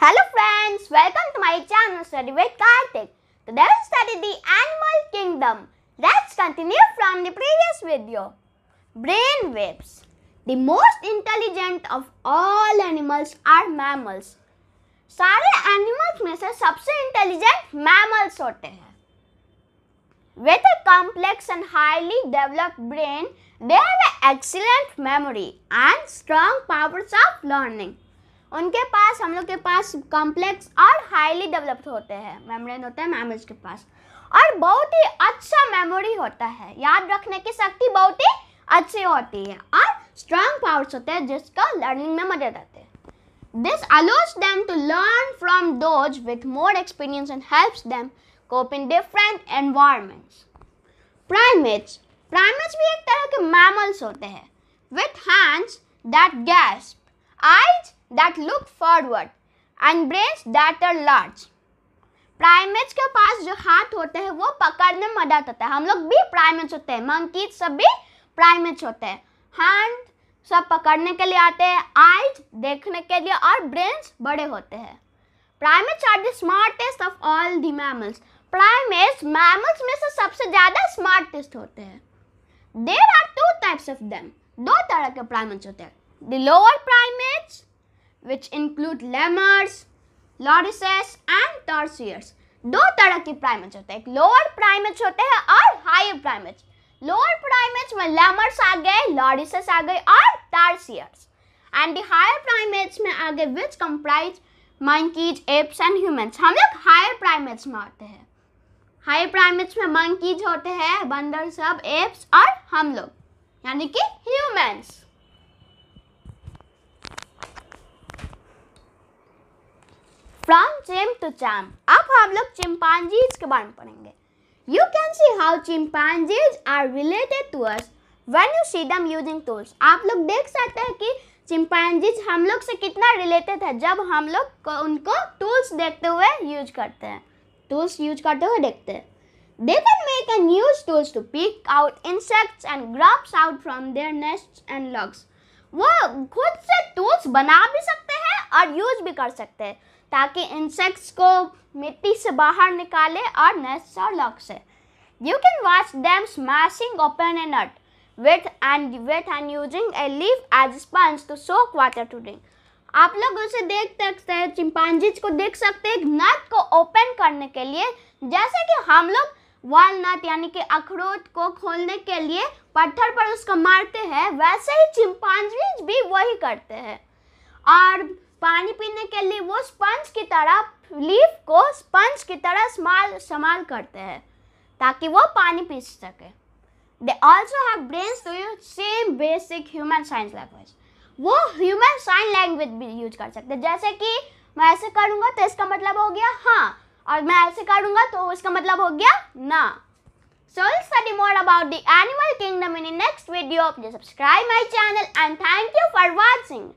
Hello friends, welcome to my channel Study with Kartik. Today we study the animal kingdom. Let's continue from the previous video. Brain waves. The most intelligent of all animals are mammals. सारे animals में से सबसे intelligent mammals होते हैं With a complex and highly developed brain, they have an excellent memory and strong powers of learning. उनके पास हम लोग के पास कॉम्प्लेक्स और हाईली डेवलप्ड होते हैं मेम्ब्रेन होते हैं मैमल्स के पास और बहुत ही अच्छा मेमोरी होता है याद रखने की शक्ति बहुत ही अच्छी होती है और स्ट्रांग पावर्स होते हैं जिसका लर्निंग में मदद आते हैं This allows them to learn from those with more experience and helps them cope in different environments. Primates Primates भी एक तरह के मैमल्स होते हैं with hands that gasp, eyes that look forward and brains that are large. Primates के पास जो हाथ होते हैं वो पकड़ने में मदद होता है हम लोग भी प्राइमेट्स होते हैं मंकीज सब भी प्राइमेट्स होते हैं हैंड सब पकड़ने के लिए आते हैं आइज देखने के लिए और ब्रेन्स बड़े होते हैं primates are the smartest of all the mammals primates mammals में से सबसे ज़्यादा स्मार्टेस्ट होते हैं there are two types of them दो तरह के प्राइमेट्स होते हैं the lower primates which include lemurs, lorises and tarsiers दो तरह के प्राइमेट्स होते हैं एक लोअर प्राइमेट्स होते हैं और हायर प्राइमेट्स लोअर प्राइमेट्स में लेमर्स आ गए लॉरिसेस आ गए और tarsiers and the higher primates में आ गए which comprise monkeys apes and humans हम लोग हायर प्राइमेट्स में आते हैं हायर प्राइमेट्स में मंकीज होते हैं बंदर सब एप्स और हम लोग यानी कि humans from chimp to champ अब हम लोग चिंपांजीज के बारे में पढ़ेंगे you can see how chimpanzees are related to us when you see them using tools आप लोग देख सकते हैं कि चिंपांजीज हम लोग से कितना रिलेटेड है जब हम लोग उनको टूल्स देखते हुए यूज करते हैं टूल्स यूज करते हुए देखते हैं they can make and use tools to pick out insects and grubs out from their nest and logs. वो खुद से टूल्स बना भी सकते हैं और यूज भी कर सकते हैं ताकि इंसेक्ट्स को मिट्टी से बाहर निकाले और नेस्ट और लॉक से you can watch them smashing open a nut with and with and using a leaf as sponge to soak water to drink आप लोग उसे देख सकते हैं चिंपांजीज को देख सकते हैं नट को ओपन करने के लिए जैसे कि हम लोग वाल नट यानी कि अखरोट को खोलने के लिए पत्थर पर उसको मारते हैं वैसे ही चिंपांजीज भी वही करते हैं और पानी पीने के लिए वो स्पंज की तरह लीफ को स्पंज की तरह स्माल इस्तेमाल करते हैं ताकि वो पानी पी सके they also have brains to use same basic human signs language वो ह्यूमन साइन लैंग्वेज भी यूज कर सकते हैं जैसे कि मैं ऐसे करूँगा तो इसका मतलब हो गया हाँ और मैं ऐसे करूँगा तो इसका मतलब हो गया ना So we'll study more about the animal kingdom in the next video. Please subscribe my channel and thank you for watching.